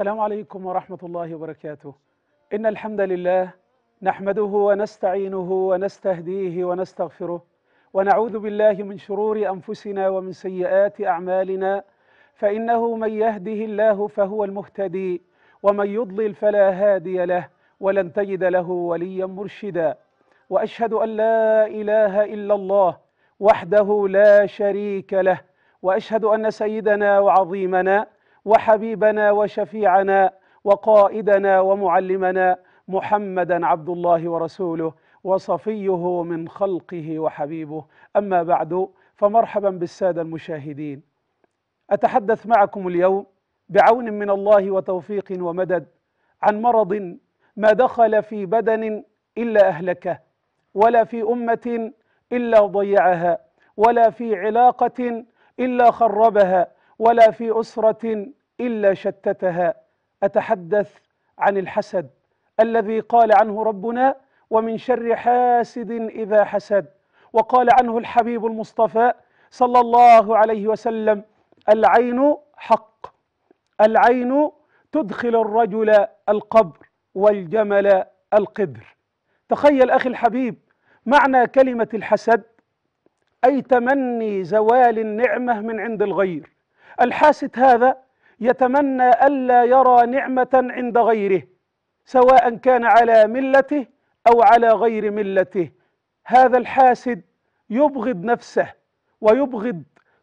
السلام عليكم ورحمة الله وبركاته إن الحمد لله نحمده ونستعينه ونستهديه ونستغفره ونعوذ بالله من شرور أنفسنا ومن سيئات أعمالنا فإنه من يهده الله فهو المهتدي ومن يضلل فلا هادي له ولن تجد له وليا مرشدا وأشهد أن لا إله إلا الله وحده لا شريك له وأشهد أن سيدنا وعظيمنا وحبيبنا وشفيعنا وقائدنا ومعلمنا محمدا عبد الله ورسوله وصفيه من خلقه وحبيبه اما بعد فمرحبا بالساده المشاهدين اتحدث معكم اليوم بعون من الله وتوفيق ومدد عن مرض ما دخل في بدن الا اهلكه ولا في امه الا ضيعها ولا في علاقه الا خربها ولا في اسره إلا شتتها أتحدث عن الحسد الذي قال عنه ربنا ومن شر حاسد إذا حسد وقال عنه الحبيب المصطفى صلى الله عليه وسلم العين حق العين تدخل الرجل القبر والجمل القدر تخيل أخي الحبيب معنى كلمة الحسد أي تمني زوال النعمة من عند الغير الحاسد هذا يتمنى ألا يرى نعمة عند غيره سواء كان على ملته أو على غير ملته هذا الحاسد يبغض نفسه ويبغض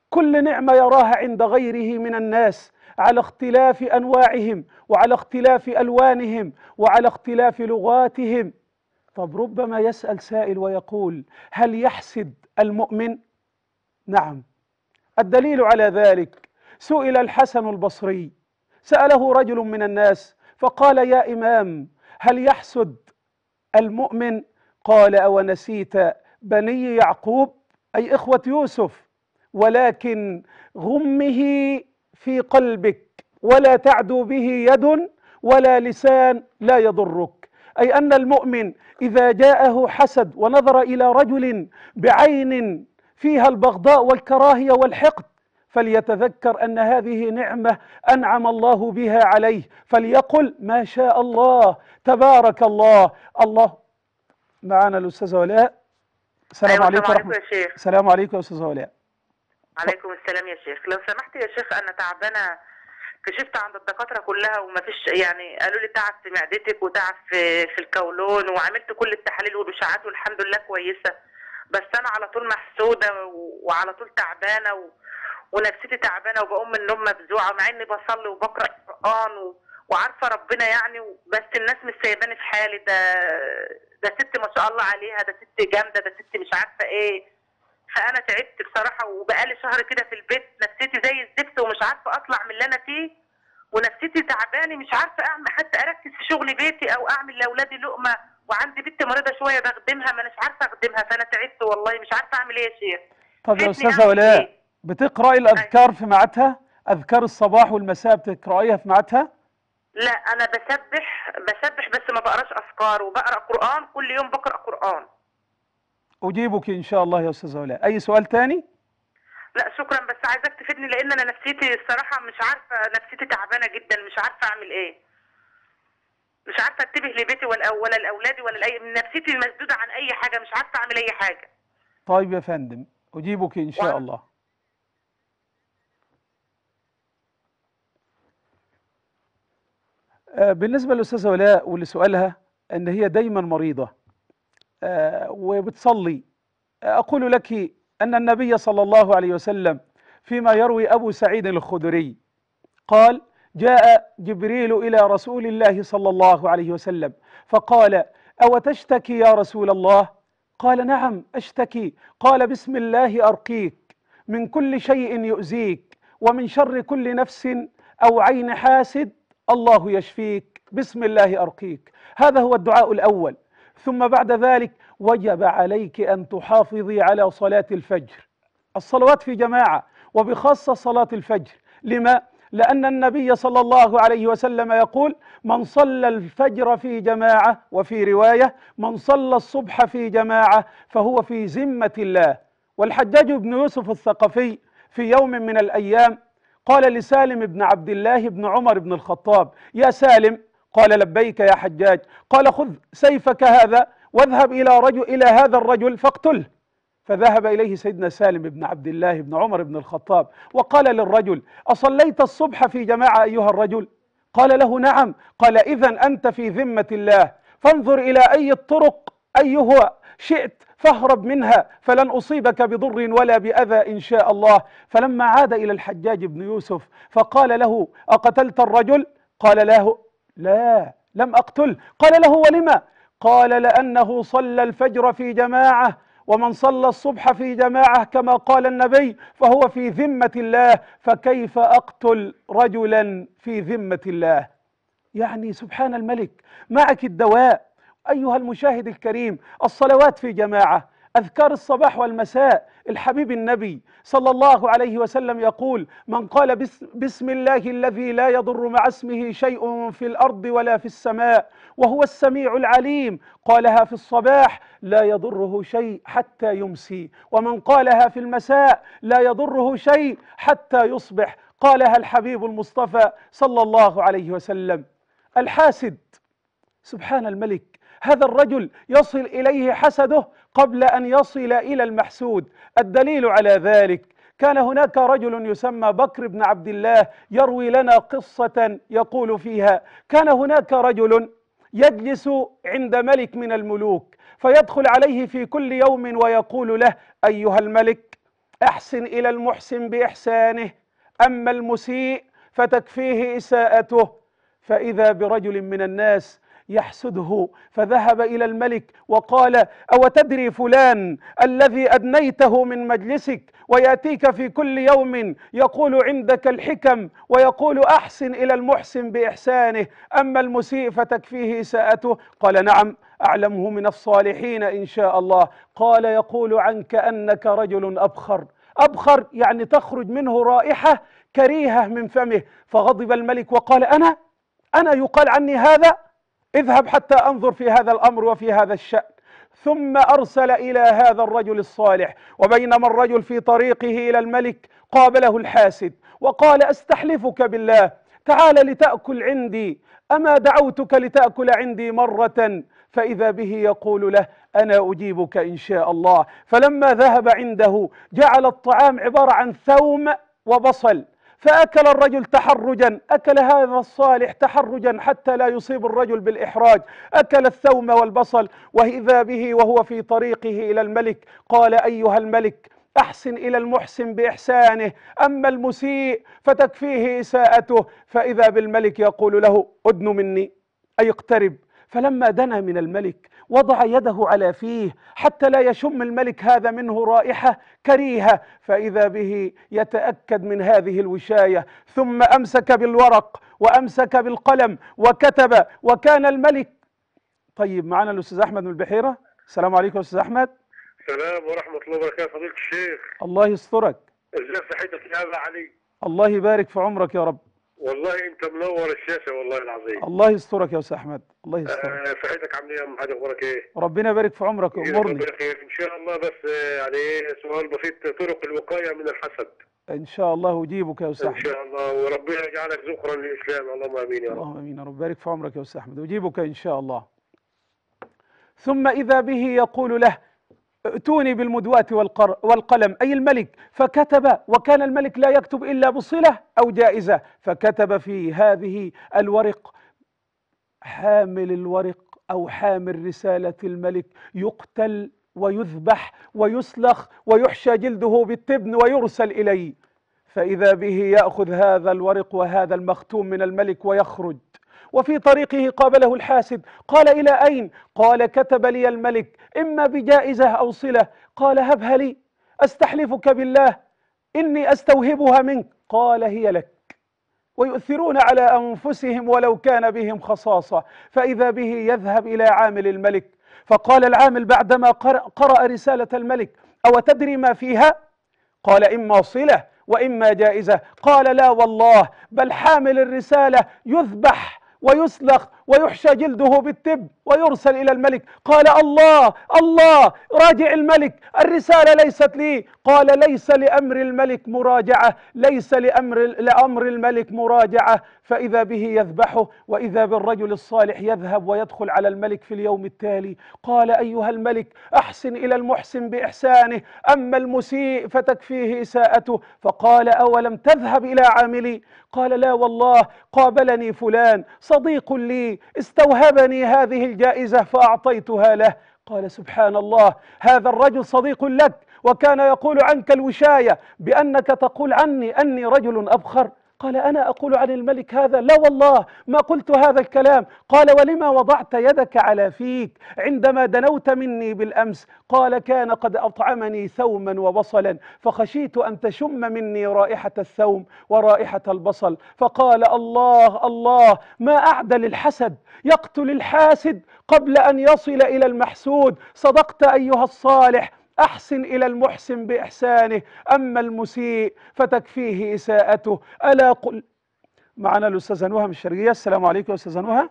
كل نعمة يراها عند غيره من الناس على اختلاف أنواعهم وعلى اختلاف ألوانهم وعلى اختلاف لغاتهم طب ربما يسأل سائل ويقول هل يحسد المؤمن؟ نعم الدليل على ذلك سئل الحسن البصري سأله رجل من الناس فقال يا إمام هل يحسد المؤمن قال أو نسيت بني يعقوب أي إخوة يوسف ولكن غمه في قلبك ولا تعدو به يد ولا لسان لا يضرك أي أن المؤمن إذا جاءه حسد ونظر إلى رجل بعين فيها البغضاء والكراهية والحقد فليتذكر أن هذه نعمة أنعم الله بها عليه فليقل ما شاء الله تبارك الله الله معنا الأستاذة ولاء السلام أيوة عليكم ورحمة الله السلام عليكم يا أستاذة ولاء عليكم السلام يا شيخ لو سمحت يا شيخ أنا تعبانة كشفت عند الدكاتره كلها وما فيش يعني قالوا لي تعب في معدتك وتعب في في الكولون وعملت كل التحاليل والاشعاعات والحمد لله كويسه بس انا على طول محسوده وعلى طول تعبانه ونفسيتي تعبانه وبقوم من النوم مفزوعه مع اني بصلي وبقرا قران و... وعارفه ربنا يعني بس الناس مش سايباني في حالي ده ده ست ما شاء الله عليها ده ست جامده ده ست مش عارفه ايه فانا تعبت بصراحه وبقالي شهر كده في البيت نفسيتي زي الزفت ومش عارفه اطلع من اللي انا فيه ونفسيتي تعبانه مش عارفه اعمل حتى اركز في شغل بيتي او اعمل لاولادي لقمه وعندي بنت مريضه شويه بخدمها ما مش عارفه اخدمها فانا تعبت والله مش عارفه اعمل ايه يا شيخ طب يا استاذه ولاء إيه؟ بتقرأي الأذكار في معتها أذكار الصباح والمساء بتقرأيها في معتها لا أنا بسبح بسبح بس ما بقراش أذكار وبقرأ قرآن كل يوم بقرأ قرآن أجيبك إن شاء الله يا أستاذة ولاء أي سؤال تاني؟ لا شكرا بس عايزاك تفيدني لأن أنا نفسيتي الصراحة مش عارفة نفسيتي تعبانة جدا مش عارفة أعمل إيه مش عارفه انتبه لبيتي ولا ولا لاولادي ولا لاي نفسيتي مسدوده عن اي حاجه مش عارفه اعمل اي حاجه طيب يا فندم اجيبك ان شاء و... الله آه، بالنسبة للأستاذة ولاء ولسؤالها أن هي دايما مريضة آه، وبتصلي آه، أقول لك أن النبي صلى الله عليه وسلم فيما يروي أبو سعيد الخدري قال جاء جبريل إلى رسول الله صلى الله عليه وسلم فقال أو تشتكي يا رسول الله قال نعم أشتكي قال بسم الله أرقيك من كل شيء يؤذيك ومن شر كل نفس أو عين حاسد الله يشفيك بسم الله أرقيك هذا هو الدعاء الأول ثم بعد ذلك وجب عليك أن تحافظي على صلاة الفجر الصلوات في جماعة وبخاصة صلاة الفجر لما؟ لأن النبي صلى الله عليه وسلم يقول من صلى الفجر في جماعة وفي رواية من صلى الصبح في جماعة فهو في ذمة الله والحجاج بن يوسف الثقفي في يوم من الأيام قال لسالم بن عبد الله بن عمر بن الخطاب يا سالم قال لبيك يا حجاج قال خذ سيفك هذا واذهب إلى, رجل إلى هذا الرجل فاقتله فذهب إليه سيدنا سالم بن عبد الله بن عمر بن الخطاب وقال للرجل أصليت الصبح في جماعة أيها الرجل قال له نعم قال إذا أنت في ذمة الله فانظر إلى أي الطرق أيها شئت فاهرب منها فلن أصيبك بضر ولا بأذى إن شاء الله فلما عاد إلى الحجاج بن يوسف فقال له أقتلت الرجل قال له لا لم أقتل قال له ولما قال لأنه صلى الفجر في جماعة ومن صلى الصبح في جماعة كما قال النبي فهو في ذمة الله فكيف أقتل رجلا في ذمة الله يعني سبحان الملك معك الدواء أيها المشاهد الكريم الصلوات في جماعة أذكار الصباح والمساء الحبيب النبي صلى الله عليه وسلم يقول من قال بسم الله الذي لا يضر مع اسمه شيء في الأرض ولا في السماء وهو السميع العليم قالها في الصباح لا يضره شيء حتى يمسي ومن قالها في المساء لا يضره شيء حتى يصبح قالها الحبيب المصطفى صلى الله عليه وسلم الحاسد سبحان الملك هذا الرجل يصل إليه حسده قبل أن يصل إلى المحسود الدليل على ذلك كان هناك رجل يسمى بكر بن عبد الله يروي لنا قصة يقول فيها كان هناك رجل يجلس عند ملك من الملوك فيدخل عليه في كل يوم ويقول له أيها الملك أحسن إلى المحسن بإحسانه أما المسيء فتكفيه إساءته فإذا برجل من الناس يحسده فذهب إلى الملك وقال أو تدري فلان الذي أدنيته من مجلسك ويأتيك في كل يوم يقول عندك الحكم ويقول أحسن إلى المحسن بإحسانه أما المسيء فتكفيه إساءته قال نعم أعلمه من الصالحين إن شاء الله قال يقول عنك أنك رجل أبخر أبخر يعني تخرج منه رائحة كريهة من فمه فغضب الملك وقال أنا أنا يقال عني هذا اذهب حتى انظر في هذا الامر وفي هذا الشان ثم ارسل الى هذا الرجل الصالح وبينما الرجل في طريقه الى الملك قابله الحاسد وقال استحلفك بالله تعال لتاكل عندي اما دعوتك لتاكل عندي مره فاذا به يقول له انا اجيبك ان شاء الله فلما ذهب عنده جعل الطعام عباره عن ثوم وبصل فأكل الرجل تحرجا أكل هذا الصالح تحرجا حتى لا يصيب الرجل بالإحراج أكل الثوم والبصل وإذا به وهو في طريقه إلى الملك قال أيها الملك أحسن إلى المحسن بإحسانه أما المسيء فتكفيه إساءته فإذا بالملك يقول له أدن مني أي اقترب فلما دنا من الملك وضع يده على فيه حتى لا يشم الملك هذا منه رائحه كريهه فاذا به يتاكد من هذه الوشايه ثم امسك بالورق وامسك بالقلم وكتب وكان الملك طيب معنا الاستاذ احمد من البحيره السلام عليكم استاذ احمد السلام ورحمه الله وبركاته فضيله الشيخ الله يسترك ازيك صحتك يا ابا علي الله يبارك في عمرك يا رب والله انت منور الشاشه والله العظيم الله يسترك يا استاذ احمد الله يسترك آه صحتك عامل ايه يا محمد اخبارك ايه ربنا يبارك في عمرك امورني ربنا خير ان شاء الله بس آه، يعني إيه، سؤال بسيط طرق الوقايه من الحسد ان شاء الله اجيبك يا استاذ احمد ان شاء الله وربنا يجعلك ذخرا للاسلام اللهم امين يا رب اللهم امين يا رب بارك في عمرك يا استاذ احمد اجيبك ان شاء الله ثم اذا به يقول له ائتوني بالمدوات والقلم أي الملك فكتب وكان الملك لا يكتب إلا بصلة أو جائزة فكتب في هذه الورق حامل الورق أو حامل رسالة الملك يقتل ويذبح ويسلخ ويحشى جلده بالتبن ويرسل إليه فإذا به يأخذ هذا الورق وهذا المختوم من الملك ويخرج وفي طريقه قابله الحاسب قال إلى أين؟ قال كتب لي الملك إما بجائزة أو صلة قال هبها لي أستحلفك بالله إني أستوهبها منك قال هي لك ويؤثرون على أنفسهم ولو كان بهم خصاصة فإذا به يذهب إلى عامل الملك فقال العامل بعدما قرأ رسالة الملك أو تدري ما فيها؟ قال إما صلة وإما جائزة قال لا والله بل حامل الرسالة يذبح ويسلخ ويحشى جلده بالتب ويرسل إلى الملك قال الله الله راجع الملك الرسالة ليست لي قال ليس لأمر الملك مراجعة ليس لأمر, لأمر الملك مراجعة فإذا به يذبحه وإذا بالرجل الصالح يذهب ويدخل على الملك في اليوم التالي قال أيها الملك أحسن إلى المحسن بإحسانه أما المسيء فتكفيه إساءته فقال أولم تذهب إلى عاملي قال لا والله قابلني فلان صديق لي استوهبني هذه الجائزة فأعطيتها له قال سبحان الله هذا الرجل صديق لك وكان يقول عنك الوشاية بأنك تقول عني أني رجل أبخر قال أنا أقول عن الملك هذا لا والله ما قلت هذا الكلام قال ولما وضعت يدك على فيك عندما دنوت مني بالأمس قال كان قد أطعمني ثوما وبصلا فخشيت أن تشم مني رائحة الثوم ورائحة البصل فقال الله الله ما أعدل الحسد يقتل الحاسد قبل أن يصل إلى المحسود صدقت أيها الصالح أحسن إلى المحسن بإحسانه أما المسيء فتكفيه إساءته ألا قل معنا الأستاذة نوها من الشرقية السلام عليكم يا أستاذة نوها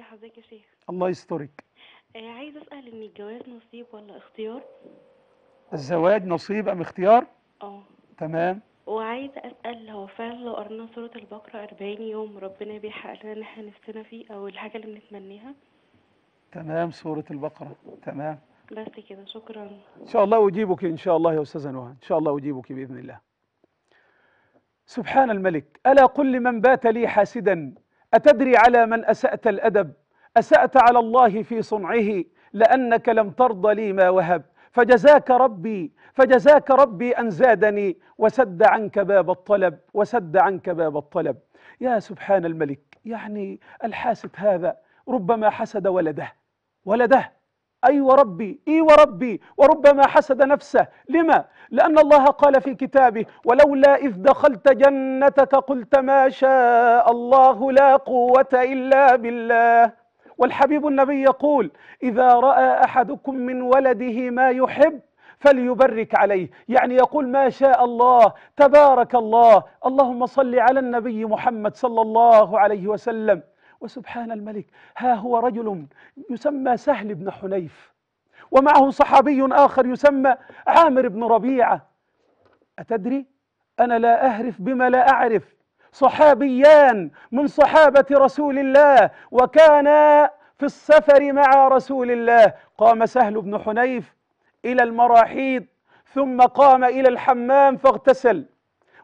حضرتك يا شيخ الله يسترك آه، عايز أسأل إن الجواز نصيب ولا اختيار؟ الزواج نصيب أم اختيار؟ اه تمام وعايز أسأل هو فعلا لو قرنا سورة البقرة 40 يوم ربنا بيحقق لنا إن احنا نفسنا فيه أو الحاجة اللي بنتمنيها؟ تمام سورة البقرة تمام بس كده شكرا ان شاء الله اجيبك ان شاء الله يا استاذه نهى ان شاء الله اجيبك باذن الله سبحان الملك الا قل لمن بات لي حاسدا اتدري على من اسات الادب اسات على الله في صنعه لانك لم ترض لي ما وهب فجزاك ربي فجزاك ربي ان زادني وسد عنك باب الطلب وسد عنك باب الطلب يا سبحان الملك يعني الحاسد هذا ربما حسد ولده ولده أي وربي إي وربي وربما حسد نفسه لما؟ لأن الله قال في كتابه ولولا إذ دخلت جنتك قلت ما شاء الله لا قوة إلا بالله والحبيب النبي يقول إذا رأى أحدكم من ولده ما يحب فليبرك عليه يعني يقول ما شاء الله تبارك الله اللهم صل على النبي محمد صلى الله عليه وسلم وسبحان الملك ها هو رجل يسمى سهل بن حنيف ومعه صحابي آخر يسمى عامر بن ربيعة أتدري أنا لا أهرف بما لا أعرف صحابيان من صحابة رسول الله وكانا في السفر مع رسول الله قام سهل بن حنيف إلى المراحيض ثم قام إلى الحمام فاغتسل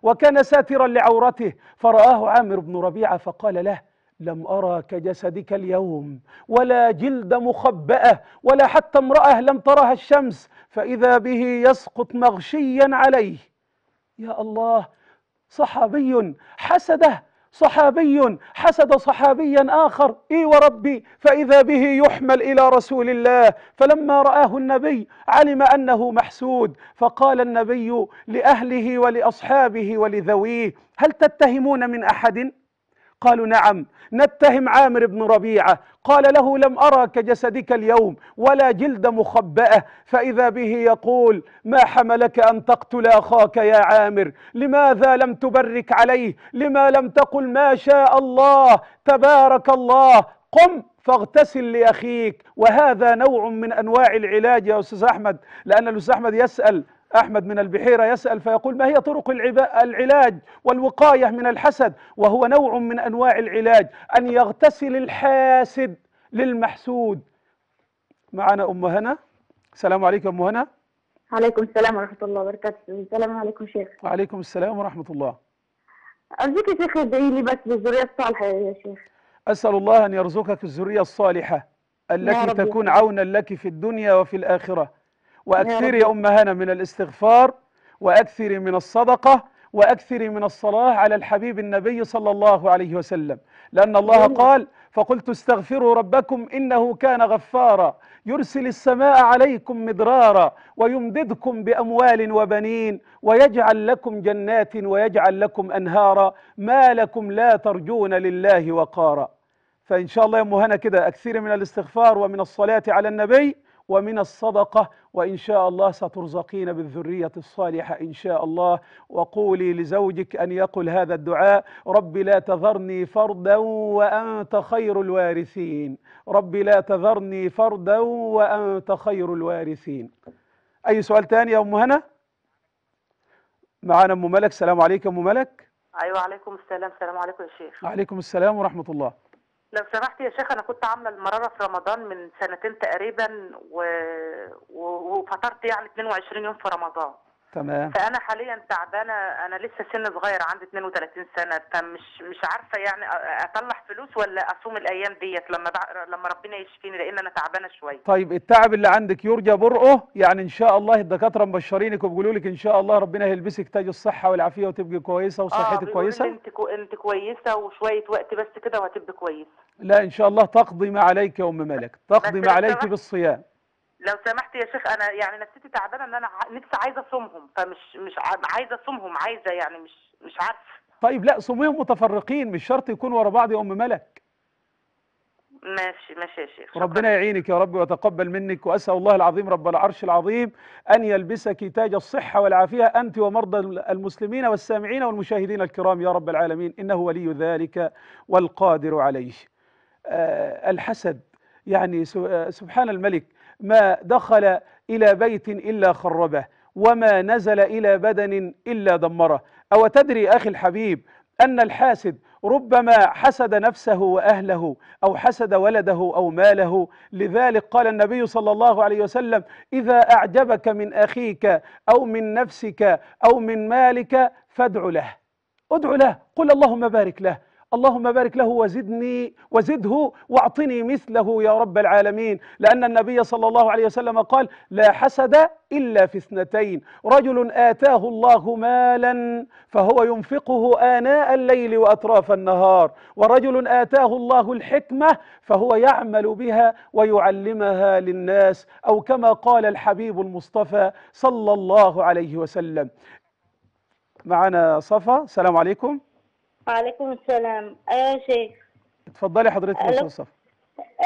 وكان ساترا لعورته فرآه عامر بن ربيعة فقال له لم أرى كجسدك اليوم ولا جلد مخبأة ولا حتى امرأة لم ترها الشمس فإذا به يسقط مغشيا عليه يا الله صحابي حسده صحابي حسد صحابيا آخر إي وربي فإذا به يحمل إلى رسول الله فلما رآه النبي علم أنه محسود فقال النبي لأهله ولأصحابه ولذويه هل تتهمون من أحد؟ قالوا نعم نتهم عامر بن ربيعة قال له لم أرى كجسدك اليوم ولا جلد مخبأة فإذا به يقول ما حملك أن تقتل أخاك يا عامر لماذا لم تبرك عليه لما لم تقل ما شاء الله تبارك الله قم فاغتسل لأخيك وهذا نوع من أنواع العلاج يا أستاذ أحمد لأن الأستاذ أحمد يسأل أحمد من البحيرة يسأل فيقول ما هي طرق العلاج والوقاية من الحسد وهو نوع من أنواع العلاج أن يغتسل الحاسد للمحسود معنا أم هنا السلام عليكم أم هنا عليكم السلام ورحمة الله وبركاته السلام عليكم شيخ وعليكم السلام ورحمة الله أرجوك يا شيخ ادعي لي بس بالذرية الصالحة يا شيخ أسأل الله أن يرزقك الذرية الصالحة التي تكون عونا لك في الدنيا وفي الآخرة وأكثري يا أم هنا من الاستغفار وأكثري من الصدقة وأكثري من الصلاة على الحبيب النبي صلى الله عليه وسلم لأن الله قال فقلت استغفروا ربكم إنه كان غفارا يرسل السماء عليكم مدرارا ويمددكم بأموال وبنين ويجعل لكم جنات ويجعل لكم أنهارا ما لكم لا ترجون لله وقارا فإن شاء الله يا مهنا كده أكثر من الاستغفار ومن الصلاة على النبي ومن الصدقة وإن شاء الله سترزقين بالذرية الصالحة إن شاء الله وقولي لزوجك أن يقل هذا الدعاء رب لا تذرني فردا وأنت خير الوارثين رب لا تذرني فردا وأنت خير الوارثين أي سؤال تاني يا أم هنا معانا أم ملك السلام عليكم أم ملك أيوة عليكم السلام السلام عليكم يا شيخ عليكم السلام ورحمة الله لو سمحت يا شيخ انا كنت عامله المراره في رمضان من سنتين تقريبا و... و... وفطرت يعني 22 يوم في رمضان تمام فانا حاليا تعبانه انا لسه سن صغير عندي 32 سنه فمش مش عارفه يعني اطلع فلوس ولا اصوم الايام ديت لما بع... لما ربنا يشفيني لان انا تعبانه شويه طيب التعب اللي عندك يرجى برقه يعني ان شاء الله الدكاتره مبشرينك وبيقولوا لك ان شاء الله ربنا هيلبسك تاج الصحه والعافيه وتبقي كويسه وصحتك آه كويسه انت كو... انت كويسه وشويه وقت بس كده وهتبقي كويسه لا ان شاء الله تقضي ما عليك يا ام ملك تقضي ما عليك بالصيام لو سمحت يا شيخ انا يعني نفسيتي تعبانه ان انا نفسي عايزه اصومهم فمش مش عايزه اصومهم عايزه يعني مش مش عارفه طيب لا صوميهم متفرقين مش شرط يكون ورا بعض يا ام ملك ماشي ماشي يا شيخ ربنا يعينك يا رب ويتقبل منك واسال الله العظيم رب العرش العظيم ان يلبسك تاج الصحه والعافيه انت ومرضى المسلمين والسامعين والمشاهدين الكرام يا رب العالمين انه ولي ذلك والقادر عليه. أه الحسد يعني آه، سبحان الملك ما دخل إلى بيت إلا خربه وما نزل إلى بدن إلا دمره أو تدري أخي الحبيب أن الحاسد ربما حسد نفسه وأهله أو حسد ولده أو ماله لذلك قال النبي صلى الله عليه وسلم إذا أعجبك من أخيك أو من نفسك أو من مالك فادع له ادع له قل اللهم بارك له اللهم بارك له وزدني وزده واعطني مثله يا رب العالمين لأن النبي صلى الله عليه وسلم قال لا حسد إلا في اثنتين رجل آتاه الله مالا فهو ينفقه آناء الليل وأطراف النهار ورجل آتاه الله الحكمة فهو يعمل بها ويعلمها للناس أو كما قال الحبيب المصطفى صلى الله عليه وسلم معنا صفا السلام عليكم وعليكم السلام ايوه يا شيخ اتفضلي حضرتك يا استاذ صفا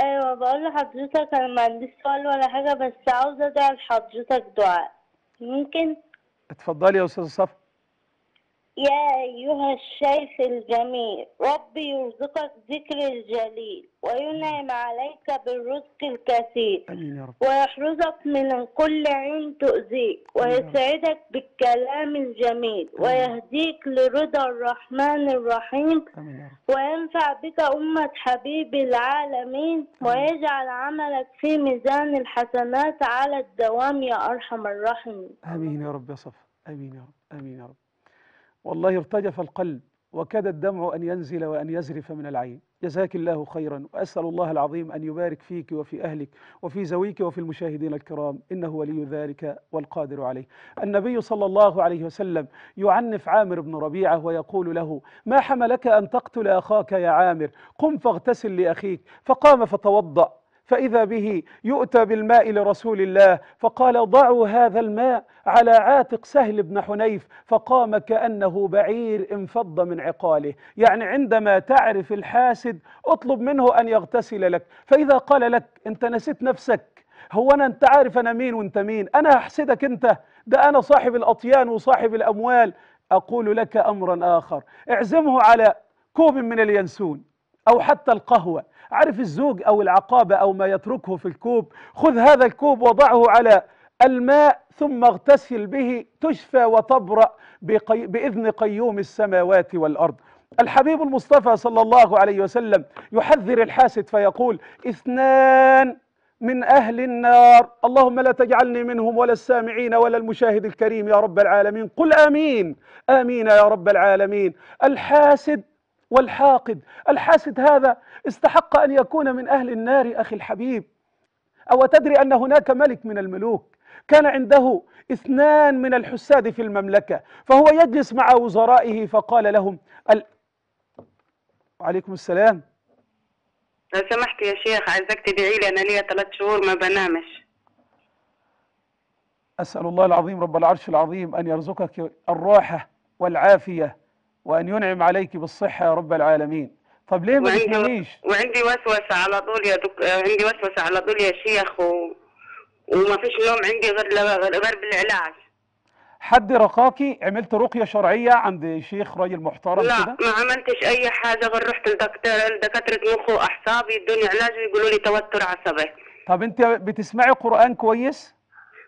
ايوه بقول لحضرتك انا ما عنديش سؤال ولا حاجه بس عاوزه ادعي لحضرتك دعاء ممكن اتفضلي يا استاذ صفا يا أيها الشيخ الجميل ربي يرزقك ذكر الجليل وينعم عليك بالرزق الكثير أمين يا رب. ويحرزك من كل عين تؤذيك ويسعدك بالكلام الجميل ويهديك لرضا الرحمن الرحيم أمين يا رب. وينفع بك أمة حبيب العالمين ويجعل عملك في ميزان الحسنات على الدوام يا أرحم الراحمين آمين يا رب يا صف آمين يا رب آمين يا رب والله ارتجف القلب وكاد الدمع أن ينزل وأن يزرف من العين جزاك الله خيرا وأسأل الله العظيم أن يبارك فيك وفي أهلك وفي زويك وفي المشاهدين الكرام إنه ولي ذلك والقادر عليه النبي صلى الله عليه وسلم يعنف عامر بن ربيعة ويقول له ما حملك أن تقتل أخاك يا عامر قم فاغتسل لأخيك فقام فتوضأ فإذا به يؤتى بالماء لرسول الله فقال ضعوا هذا الماء على عاتق سهل بن حنيف فقام كأنه بعير انفض من عقاله يعني عندما تعرف الحاسد اطلب منه أن يغتسل لك فإذا قال لك أنت نسيت نفسك هو أنا أنت عارف أنا مين وأنت مين أنا أحسدك أنت ده أنا صاحب الأطيان وصاحب الأموال أقول لك أمرا آخر اعزمه على كوب من الينسون أو حتى القهوة عارف الزوج أو العقابة أو ما يتركه في الكوب خذ هذا الكوب وضعه على الماء ثم اغتسل به تشفى وتبرأ بقي بإذن قيوم السماوات والأرض الحبيب المصطفى صلى الله عليه وسلم يحذر الحاسد فيقول اثنان من أهل النار اللهم لا تجعلني منهم ولا السامعين ولا المشاهد الكريم يا رب العالمين قل آمين آمين يا رب العالمين الحاسد والحاقد الحاسد هذا استحق أن يكون من أهل النار أخي الحبيب أو تدري أن هناك ملك من الملوك كان عنده اثنان من الحساد في المملكة فهو يجلس مع وزرائه فقال لهم ال... وعليكم السلام لو سمحت يا شيخ عايزك تدعي لي أنا لي ثلاث شهور ما بنامش أسأل الله العظيم رب العرش العظيم أن يرزقك الراحة والعافية وأن ينعم عليك بالصحة يا رب العالمين طب ليه ما بتناميش وعندي وسوسة على طول يا دك... آه، عندي وسوسة على طول يا شيخ و... وما فيش نوم عندي غير غير بالعلاج حد رقاكي عملت رقية شرعية عند شيخ راجل محترم لا كده؟ ما عملتش أي حاجة غير رحت لدكتور دكاترة مخ وأعصاب يدوني علاج ويقولوا لي توتر عصبي طب أنت بتسمعي قرآن كويس؟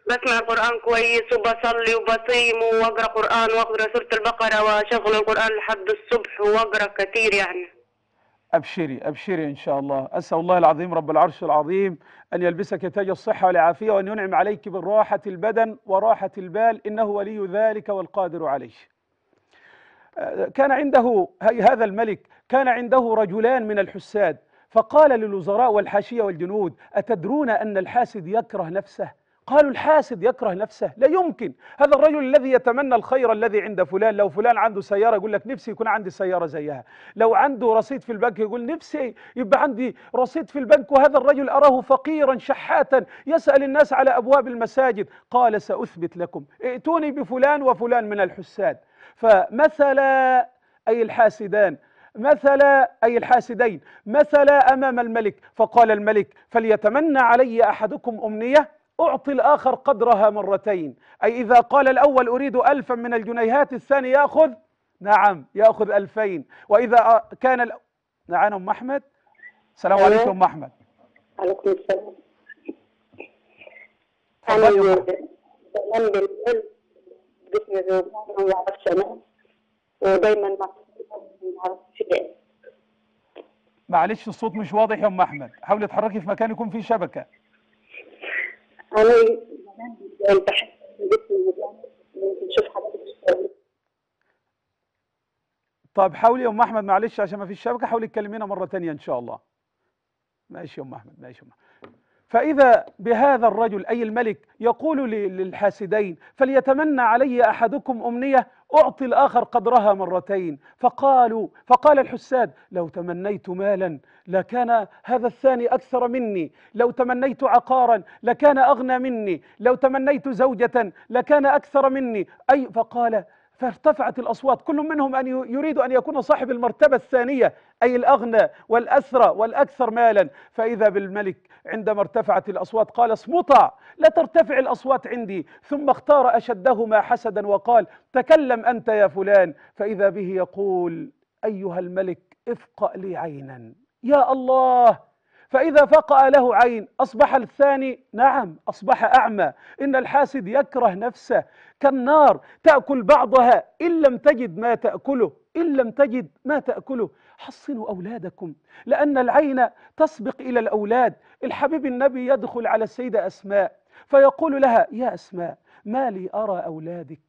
بسمع القرآن كويس وبصلي وبصيم وأقرأ قرآن وأقرأ سورة البقرة وأشغل القرآن لحد الصبح وأقرأ كثير يعني أبشري أبشري إن شاء الله أسأل الله العظيم رب العرش العظيم أن يلبسك تاج الصحة والعافية وأن ينعم عليك بالراحة البدن وراحة البال إنه ولي ذلك والقادر عليه آه، كان عنده هذا الملك كان عنده رجلان من الحساد فقال للوزراء والحاشية والجنود أتدرون أن الحاسد يكره نفسه قالوا الحاسد يكره نفسه لا يمكن هذا الرجل الذي يتمنى الخير الذي عند فلان لو فلان عنده سيارة يقول لك نفسي يكون عندي سيارة زيها لو عنده رصيد في البنك يقول نفسي يبقى عندي رصيد في البنك وهذا الرجل أراه فقيرا شحاتا يسأل الناس على أبواب المساجد قال سأثبت لكم ائتوني بفلان وفلان من الحساد فمثلا أي الحاسدان مثلا أي الحاسدين مثلا أمام الملك فقال الملك فليتمنى علي أحدكم أمنية أعطي الآخر قدرها مرتين أي إذا قال الأول أريد ألفا من الجنيهات الثاني يأخذ نعم يأخذ ألفين وإذا كان ال... نعم أم أحمد السلام عليكم أم أحمد عليكم السلام أنا بنام بالليل جسمي زوجان ما بعرفش أنام ودايما ما معلش الصوت مش واضح يا أم أحمد حاولي تحركي في مكان يكون فيه شبكة انا زمان حاولي يا ام احمد معلش عشان ما فيش شبكه حاولي تكلمينا مره ثانيه ان شاء الله ماشي يا ام احمد ماشي يا ام فإذا بهذا الرجل أي الملك يقول للحاسدين فليتمنى علي أحدكم أمنية أعطي الآخر قدرها مرتين فقالوا فقال الحساد لو تمنيت مالا لكان هذا الثاني أكثر مني لو تمنيت عقارا لكان أغنى مني لو تمنيت زوجة لكان أكثر مني أي فقال فارتفعت الأصوات كل منهم أن يريد أن يكون صاحب المرتبة الثانية أي الأغنى والأسرى والأكثر مالا فإذا بالملك عندما ارتفعت الأصوات قال اصمتا لا ترتفع الأصوات عندي ثم اختار أشدهما حسدا وقال تكلم أنت يا فلان فإذا به يقول أيها الملك افقأ لي عينا يا الله فإذا فقأ له عين أصبح الثاني نعم أصبح أعمى إن الحاسد يكره نفسه كالنار تأكل بعضها إن لم تجد ما تأكله إن لم تجد ما تأكله حصنوا أولادكم لأن العين تسبق إلى الأولاد الحبيب النبي يدخل على السيدة أسماء فيقول لها يا أسماء ما لي أرى أولادك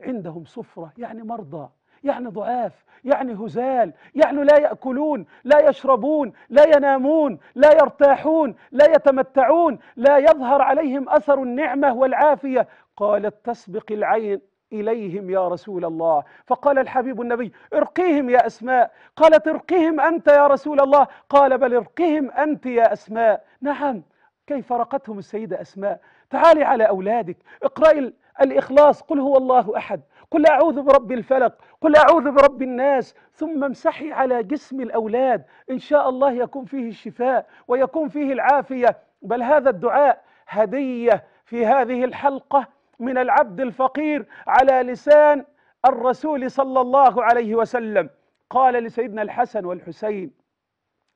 عندهم صفرة يعني مرضى يعني ضعاف يعني هزال يعني لا ياكلون لا يشربون لا ينامون لا يرتاحون لا يتمتعون لا يظهر عليهم اثر النعمه والعافيه قالت تسبق العين اليهم يا رسول الله فقال الحبيب النبي ارقيهم يا اسماء قالت ارقيهم انت يا رسول الله قال بل ارقيهم انت يا اسماء نعم كيف رقتهم السيده اسماء تعالي على اولادك اقراي الاخلاص قل هو الله احد قل أعوذ برب الفلق قل أعوذ برب الناس ثم امسحي على جسم الأولاد إن شاء الله يكون فيه الشفاء ويكون فيه العافية بل هذا الدعاء هدية في هذه الحلقة من العبد الفقير على لسان الرسول صلى الله عليه وسلم قال لسيدنا الحسن والحسين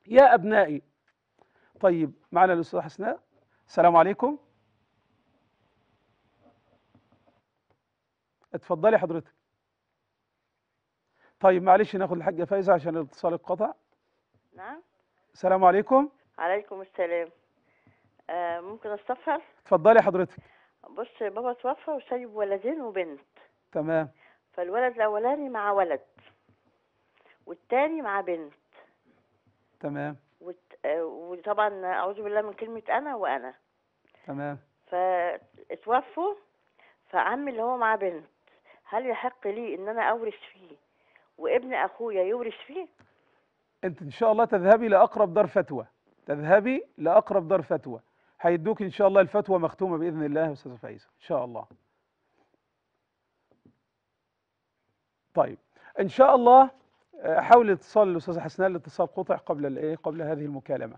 يا أبنائي طيب معنا الأستاذ حسناء السلام عليكم اتفضلي حضرتك طيب معلش ناخد الحاجه فايزه عشان الاتصال اتقطع نعم السلام عليكم عليكم السلام آه ممكن استفسر اتفضلي حضرتك بص بابا توفى وسايب ولدين وبنت تمام فالولد الاولاني مع ولد والتاني مع بنت تمام وت... آه، وطبعا اعوذ بالله من كلمه انا وانا تمام فاتوفوا فعمي اللي هو مع بنت هل يحق لي ان انا اورث فيه وابن اخويا يورث فيه انت ان شاء الله تذهبي لاقرب دار فتوى تذهبي لاقرب دار فتوى هيدوك ان شاء الله الفتوى مختومه باذن الله يا استاذ فايز ان شاء الله طيب ان شاء الله آه، حاول اتصال الاستاذ حسنان الاتصال قطع قبل الايه قبل هذه المكالمه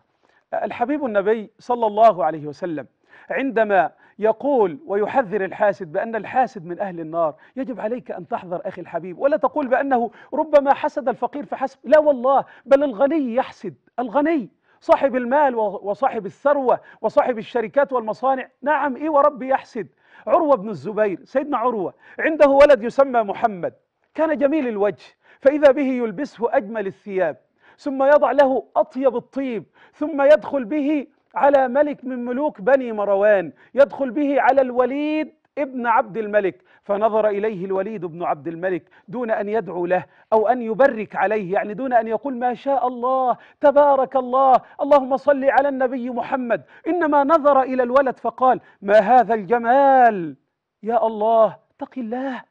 آه، الحبيب النبي صلى الله عليه وسلم عندما يقول ويحذر الحاسد بأن الحاسد من أهل النار يجب عليك أن تحذر أخي الحبيب ولا تقول بأنه ربما حسد الفقير فحسب لا والله بل الغني يحسد الغني صاحب المال وصاحب الثروة وصاحب الشركات والمصانع نعم إيه وربي يحسد عروة بن الزبير سيدنا عروة عنده ولد يسمى محمد كان جميل الوجه فإذا به يلبسه أجمل الثياب ثم يضع له أطيب الطيب ثم يدخل به على ملك من ملوك بني مروان يدخل به على الوليد ابن عبد الملك فنظر إليه الوليد بن عبد الملك دون أن يدعو له أو أن يبرك عليه يعني دون أن يقول ما شاء الله تبارك الله اللهم صل على النبي محمد إنما نظر إلى الولد فقال ما هذا الجمال يا الله اتق الله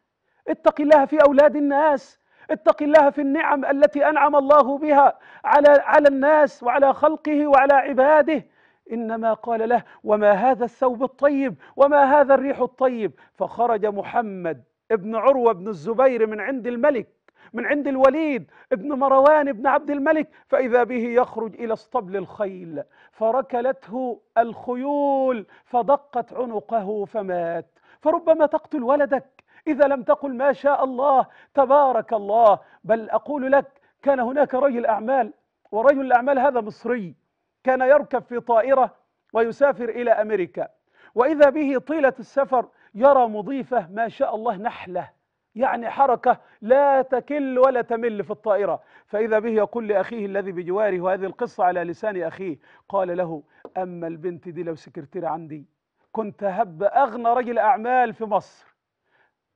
اتق الله في أولاد الناس اتق الله في النعم التي أنعم الله بها على على الناس وعلى خلقه وعلى عباده إنما قال له وما هذا الثوب الطيب وما هذا الريح الطيب فخرج محمد ابن عروة بن الزبير من عند الملك من عند الوليد ابن مروان بن عبد الملك فإذا به يخرج إلى اسطبل الخيل فركلته الخيول فدقت عنقه فمات فربما تقتل ولدك إذا لم تقل ما شاء الله تبارك الله بل أقول لك كان هناك رجل أعمال ورجل الأعمال هذا مصري كان يركب في طائرة ويسافر إلى أمريكا وإذا به طيلة السفر يرى مضيفة ما شاء الله نحلة يعني حركة لا تكل ولا تمل في الطائرة فإذا به يقول لأخيه الذي بجواره وهذه القصة على لسان أخيه قال له أما البنت دي لو سكرتير عندي كنت هب أغنى رجل أعمال في مصر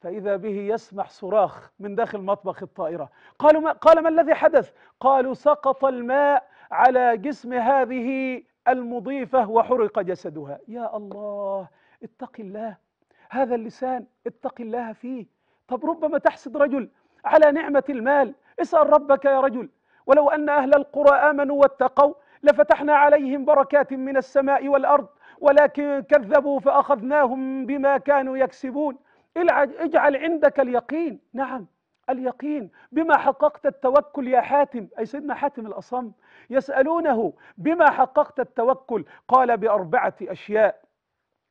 فإذا به يسمع صراخ من داخل مطبخ الطائرة قالوا ما قال ما الذي حدث قالوا سقط الماء على جسم هذه المضيفة وحرق جسدها يا الله اتق الله هذا اللسان اتق الله فيه طب ربما تحسد رجل على نعمة المال اسأل ربك يا رجل ولو أن أهل القرى آمنوا واتقوا لفتحنا عليهم بركات من السماء والأرض ولكن كذبوا فأخذناهم بما كانوا يكسبون اجعل عندك اليقين نعم اليقين بما حققت التوكل يا حاتم أي سيدنا حاتم الأصم يسألونه بما حققت التوكل قال بأربعة أشياء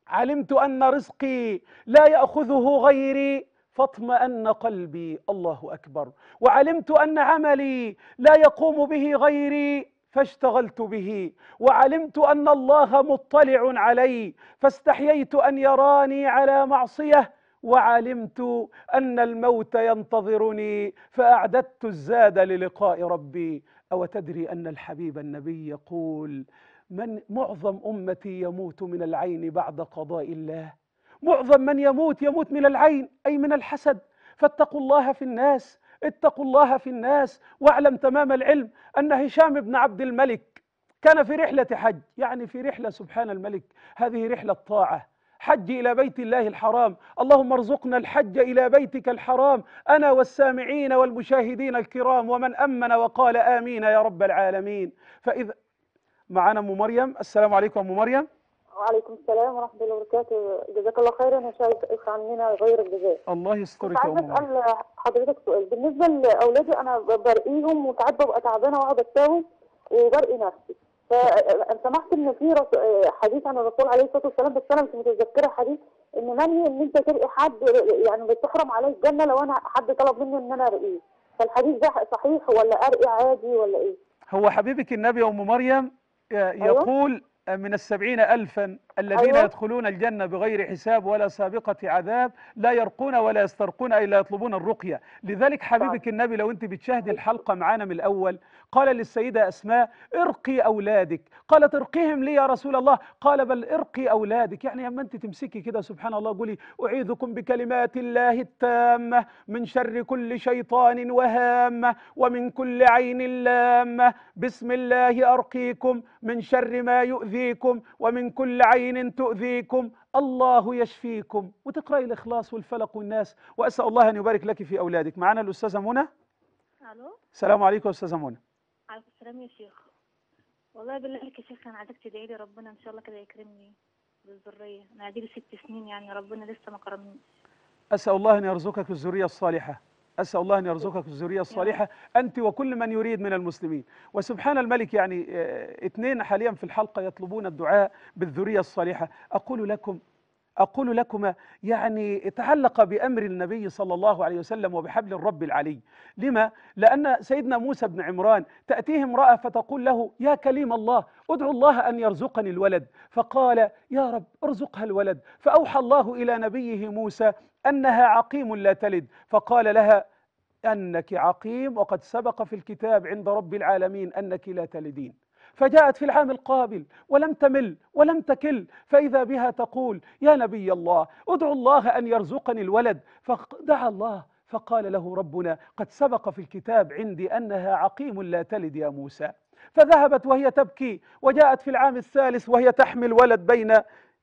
علمت أن رزقي لا يأخذه غيري فاطمأن قلبي الله أكبر وعلمت أن عملي لا يقوم به غيري فاشتغلت به وعلمت أن الله مطلع علي فاستحييت أن يراني على معصيه وعلمت أن الموت ينتظرني فأعددت الزاد للقاء ربي أو تدري أن الحبيب النبي يقول من معظم أمتي يموت من العين بعد قضاء الله معظم من يموت يموت من العين أي من الحسد فاتقوا الله في الناس اتقوا الله في الناس واعلم تمام العلم أن هشام بن عبد الملك كان في رحلة حج يعني في رحلة سبحان الملك هذه رحلة طاعة حج إلى بيت الله الحرام اللهم ارزقنا الحج إلى بيتك الحرام أنا والسامعين والمشاهدين الكرام ومن أمن وقال آمين يا رب العالمين فإذا معنا أم مريم السلام عليكم أم مريم وعليكم السلام ورحمة الله وبركاته جزاك الله خيرا يا شايف عننا غير الجزاء الله يسترك يا أم أسأل حضرتك سؤال بالنسبة لأولادي أنا برقيهم وساعات ببقى تعبانة وأقعد أتاوم وبرقي نفسي آه، سمعت ان في آه، حديث عن الرسول عليه الصلاه والسلام بس انا مش متذكره حديث ان منهي ان انت ترقي حد يعني بتحرم عليه الجنه لو انا حد طلب مني ان انا ارقيه فالحديث ده صحيح ولا ارقي عادي ولا ايه؟ هو حبيبك النبي ام مريم آه، أيوة. يقول أيوة؟ من السبعين ألفا الذين أيوة. يدخلون الجنة بغير حساب ولا سابقة عذاب لا يرقون ولا يسترقون أي لا يطلبون الرقية لذلك طيب. حبيبك النبي لو أنت بتشاهدي الحلقة معانا من الأول قال للسيدة أسماء ارقي أولادك قالت ارقيهم لي يا رسول الله قال بل ارقي أولادك يعني أما أنت تمسكي كده سبحان الله قولي أعيذكم بكلمات الله التامة من شر كل شيطان وهامة ومن كل عين لامة بسم الله أرقيكم من شر ما يؤذيكم ومن كل عين عين تؤذيكم الله يشفيكم وتقرأي الإخلاص والفلق والناس وأسأل الله أن يبارك لك في أولادك معنا الأستاذة منى ألو السلام عليكم أستاذة منى عليكم السلام يا شيخ والله بالله لك يا شيخ أنا عايزك تدعي لي ربنا إن شاء الله كده يكرمني بالذرية أنا عندي ست سنين يعني ربنا لسه ما كرمنيش أسأل الله أن يرزقك الذرية الصالحة أسأل الله أن يرزقك الذرية الصالحة أنت وكل من يريد من المسلمين وسبحان الملك يعني آه، اثنين حاليا في الحلقة يطلبون الدعاء بالذرية الصالحة أقول لكم أقول لكما يعني تعلق بأمر النبي صلى الله عليه وسلم وبحبل الرب العلي لما؟ لأن سيدنا موسى بن عمران تأتيه امرأة فتقول له يا كليم الله ادعو الله أن يرزقني الولد فقال يا رب ارزقها الولد فأوحى الله إلى نبيه موسى أنها عقيم لا تلد فقال لها أنك عقيم وقد سبق في الكتاب عند رب العالمين أنك لا تلدين فجاءت في العام القابل ولم تمل ولم تكل فإذا بها تقول يا نبي الله ادعو الله أن يرزقني الولد فدعا الله فقال له ربنا قد سبق في الكتاب عندي أنها عقيم لا تلد يا موسى فذهبت وهي تبكي وجاءت في العام الثالث وهي تحمل ولد بين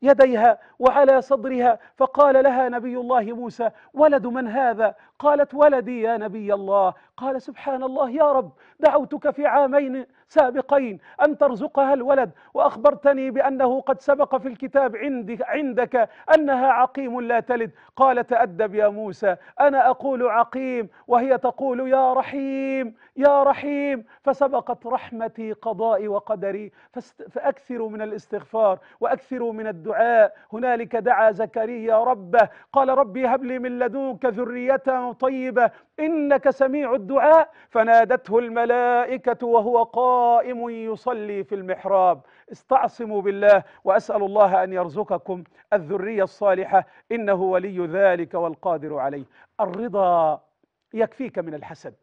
يديها وعلى صدرها فقال لها نبي الله موسى ولد من هذا قالت ولدي يا نبي الله قال سبحان الله يا رب دعوتك في عامين سابقين أن ترزقها الولد وأخبرتني بأنه قد سبق في الكتاب عندك, أنها عقيم لا تلد قال تأدب يا موسى أنا أقول عقيم وهي تقول يا رحيم يا رحيم فسبقت رحمتي قضائي وقدري فأكثروا من الاستغفار وأكثروا من الدعاء هنالك دعا زكريا ربه قال ربي هب لي من لدنك ذرية طيبة إنك سميع الدعاء فنادته الملائكة وهو قائم يصلي في المحراب استعصموا بالله وأسأل الله أن يرزقكم الذرية الصالحة إنه ولي ذلك والقادر عليه الرضا يكفيك من الحسد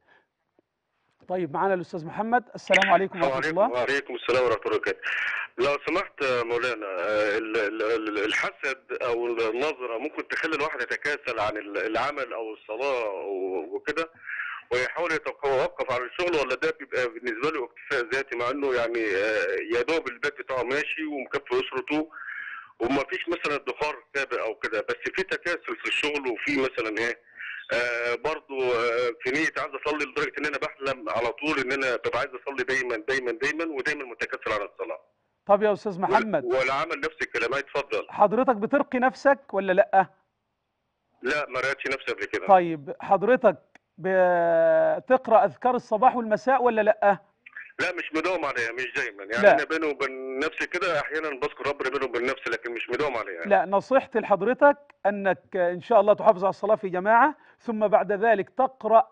طيب معانا الاستاذ محمد السلام عليكم ورحمه الله وعليكم السلام ورحمه الله وبركاته لو سمحت مولانا آه، الحسد او النظره ممكن تخلي الواحد يتكاسل عن العمل او الصلاه وكده ويحاول يتوقف عن الشغل ولا ده بيبقى بالنسبه له اكتفاء ذاتي مع انه يعني آه، يا دوب البيت بتاعه ماشي ومكفي اسرته وما فيش مثلا ادخار سابق او كده بس في تكاسل في الشغل وفي مثلا ايه آه، برضو آه، في نيه عايز اصلي لدرجه ان انا بحلم على طول ان انا ببقى عايز اصلي دايما دايما دايما ودايما متكاسل على الصلاه طب يا استاذ محمد والعمل نفس الكلام اتفضل حضرتك بترقي نفسك ولا لا لا ما رقتش نفسي قبل كده طيب حضرتك بتقرا اذكار الصباح والمساء ولا لا لا مش مداوم عليها مش دايما يعني لا. انا بيني وبين نفسي كده احيانا بذكر ربنا بيني وبين نفسي لكن مش مداوم عليها يعني. لا نصيحتي لحضرتك انك ان شاء الله تحافظ على الصلاه في جماعه ثم بعد ذلك تقرا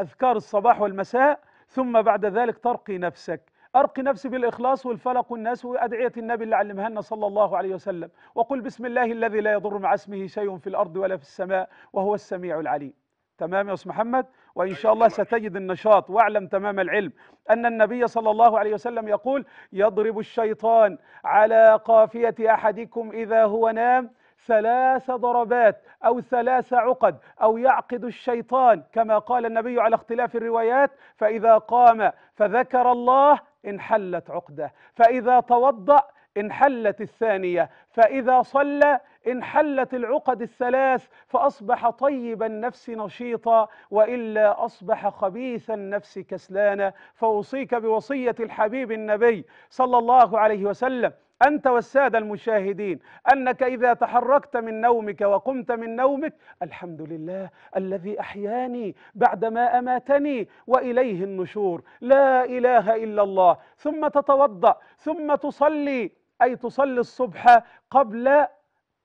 اذكار الصباح والمساء ثم بعد ذلك ترقي نفسك أرقي نفسي بالإخلاص والفلق والناس وأدعية النبي اللي علمها لنا صلى الله عليه وسلم وقل بسم الله الذي لا يضر مع اسمه شيء في الأرض ولا في السماء وهو السميع العليم تمام يا أستاذ محمد وإن شاء الله أيوة. ستجد النشاط واعلم تمام العلم أن النبي صلى الله عليه وسلم يقول يضرب الشيطان على قافية أحدكم إذا هو نام ثلاث ضربات أو ثلاث عقد أو يعقد الشيطان كما قال النبي على اختلاف الروايات فإذا قام فذكر الله انحلت عقده فإذا توضأ انحلت الثانية فإذا صلى انحلت العقد الثلاث فأصبح طيب النفس نشيطا وإلا أصبح خبيث النفس كسلانا فأوصيك بوصية الحبيب النبي صلى الله عليه وسلم أنت والسادة المشاهدين أنك إذا تحركت من نومك وقمت من نومك الحمد لله الذي أحياني بعدما أماتني وإليه النشور لا إله إلا الله ثم تتوضأ ثم تصلي أي تصلي الصبح قبل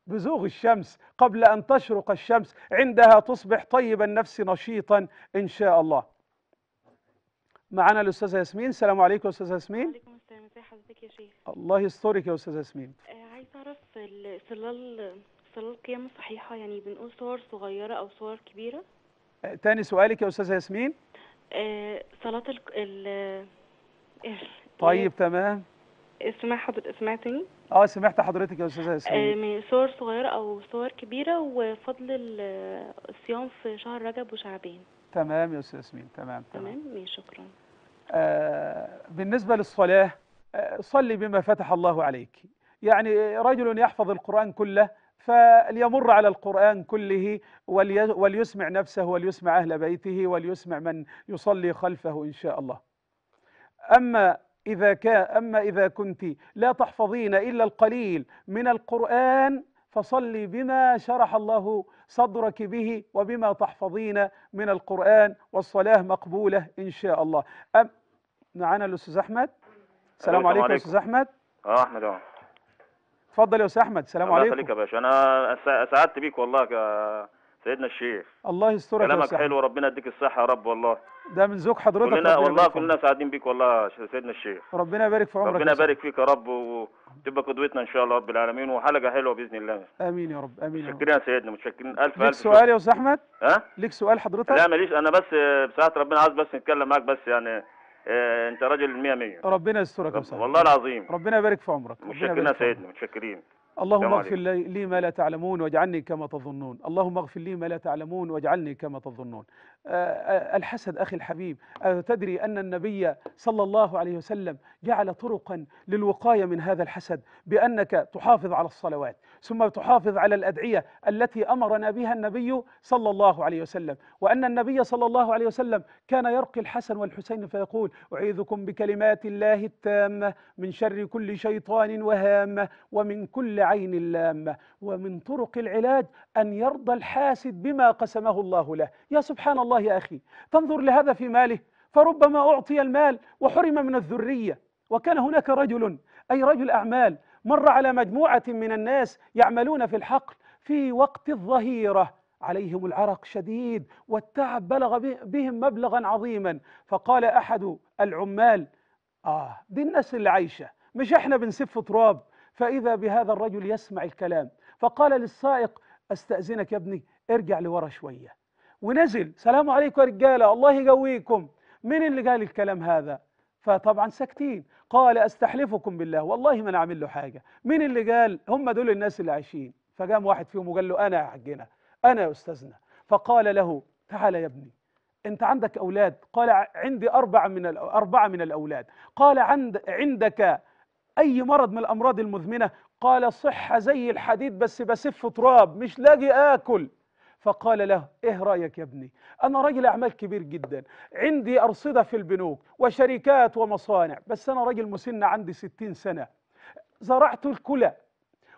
بزوغ الشمس قبل أن تشرق الشمس عندها تصبح طيب النفس نشيطا إن شاء الله معنا الأستاذة ياسمين السلام عليكم أستاذة ياسمين وعليكم السلام ازي حضرتك يا شيخ الله يسترك يا أستاذة ياسمين آه، عايز أعرف صلاة صلال القيام صحيحة يعني بنقول صور صغيرة أو صور كبيرة آه، تاني سؤالك يا أستاذة ياسمين آه، صلاة ال طيب تمام اسمع حضرتك سمعتني اه سمعت حضرتك يا استاذه ياسمين ايه صور صغيره او صور كبيره وفضل الصيام في شهر رجب وشعبين تمام يا استاذه ياسمين تمام تمام تمام. شكرا آه بالنسبه للصلاه آه، صلي بما فتح الله عليك يعني رجل يحفظ القرآن كله فليمر على القرآن كله ولي وليسمع نفسه وليسمع أهل بيته وليسمع من يصلي خلفه إن شاء الله أما إذا كان أما إذا كنت لا تحفظين إلا القليل من القرآن فصلي بما شرح الله صدرك به وبما تحفظين من القرآن والصلاة مقبولة إن شاء الله أم معنا الأستاذ أحمد السلام عليكم أستاذ أحمد أه أحمد أه تفضل يا أستاذ أحمد السلام عليكم الله يخليك يا باشا أنا سعدت بيك والله سيدنا الشيخ الله يسترك كلامك حلو وربنا يديك الصحه يا رب والله ده من ذوق حضرتك كلنا والله كلنا سعيدين بيك والله سيدنا الشيخ ربنا يبارك في عمرك ربنا يبارك فيك يا رب وتبقى قدوتنا ان شاء الله رب العالمين وحلقه حلوه باذن الله امين يا رب امين متشكرين يا سيدنا متشكرين الف ليك الف سؤال يا استاذ احمد ها ليك سؤال حضرتك لا ماليش انا بس بساعه ربنا عايز بس نتكلم معاك بس يعني آه، انت راجل 100 100 ربنا يسترك يا استاذ والله العظيم ربنا يبارك في عمرك متشكرين يا سيدنا متشكرين اللهم اغفر لي لي ما لا تعلمون واجعلني كما تظنون اللهم اغفر لي ما لا تعلمون واجعلني كما تظنون آه، آه، الحسد أخي الحبيب آه، تدري أن النبي صلى الله عليه وسلم جعل طرقا للوقاية من هذا الحسد بأنك تحافظ على الصلوات ثم تحافظ على الأدعية التي أمرنا بها النبي صلى الله عليه وسلم وأن النبي صلى الله عليه وسلم كان يرقي الحسن والحسين فيقول أعيذكم بكلمات الله التامة من شر كل شيطان وهامة ومن كل عين لامة ومن طرق العلاج أن يرضى الحاسد بما قسمه الله له يا سبحان الله يا أخي تنظر لهذا في ماله فربما أعطي المال وحرم من الذرية وكان هناك رجل أي رجل أعمال مر على مجموعة من الناس يعملون في الحقل في وقت الظهيرة عليهم العرق شديد والتعب بلغ بهم مبلغا عظيما فقال أحد العمال آه دي الناس اللي عايشة مش احنا بنسف تراب فإذا بهذا الرجل يسمع الكلام فقال للسائق استأذنك يا ابني ارجع لورا شوية ونزل سلام عليكم يا رجالة الله يقويكم مين اللي قال الكلام هذا فطبعا ساكتين قال استحلفكم بالله والله ما نعمل له حاجة مين اللي قال هم دول الناس اللي عايشين فقام واحد فيهم وقال له أنا يا حجنا أنا يا أستاذنا فقال له تعال يا ابني أنت عندك أولاد قال عندي أربعة من أربعة من الأولاد قال عند عندك أي مرض من الأمراض المزمنة قال صحة زي الحديد بس بسف تراب مش لاقي آكل فقال له ايه رايك يا ابني انا راجل اعمال كبير جدا عندي ارصده في البنوك وشركات ومصانع بس انا راجل مسن عندي ستين سنه زرعت الكلى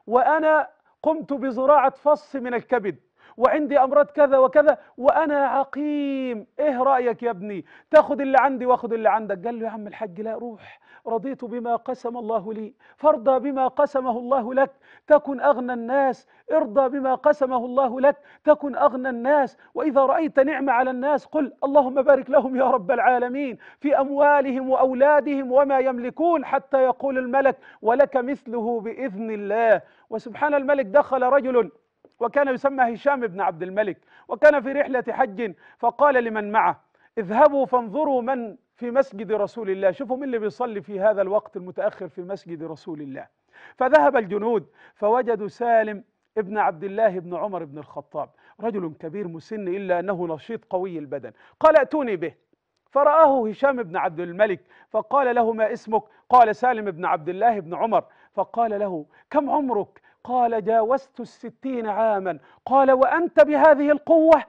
وانا قمت بزراعه فص من الكبد وعندي امراض كذا وكذا وانا عقيم ايه رايك يا ابني تاخد اللي عندي واخد اللي عندك قال له يا عم الحاج لا روح رضيت بما قسم الله لي فارضى بما قسمه الله لك تكن اغنى الناس ارضى بما قسمه الله لك تكن اغنى الناس واذا رايت نعمه على الناس قل اللهم بارك لهم يا رب العالمين في اموالهم واولادهم وما يملكون حتى يقول الملك ولك مثله باذن الله وسبحان الملك دخل رجل وكان يسمى هشام بن عبد الملك وكان في رحلة حج فقال لمن معه اذهبوا فانظروا من في مسجد رسول الله شوفوا من اللي بيصلي في هذا الوقت المتأخر في مسجد رسول الله فذهب الجنود فوجدوا سالم ابن عبد الله بن عمر بن الخطاب رجل كبير مسن إلا أنه نشيط قوي البدن قال ائتوني به فرآه هشام بن عبد الملك فقال له ما اسمك قال سالم بن عبد الله بن عمر فقال له كم عمرك قال جاوزت الستين عاما قال وأنت بهذه القوة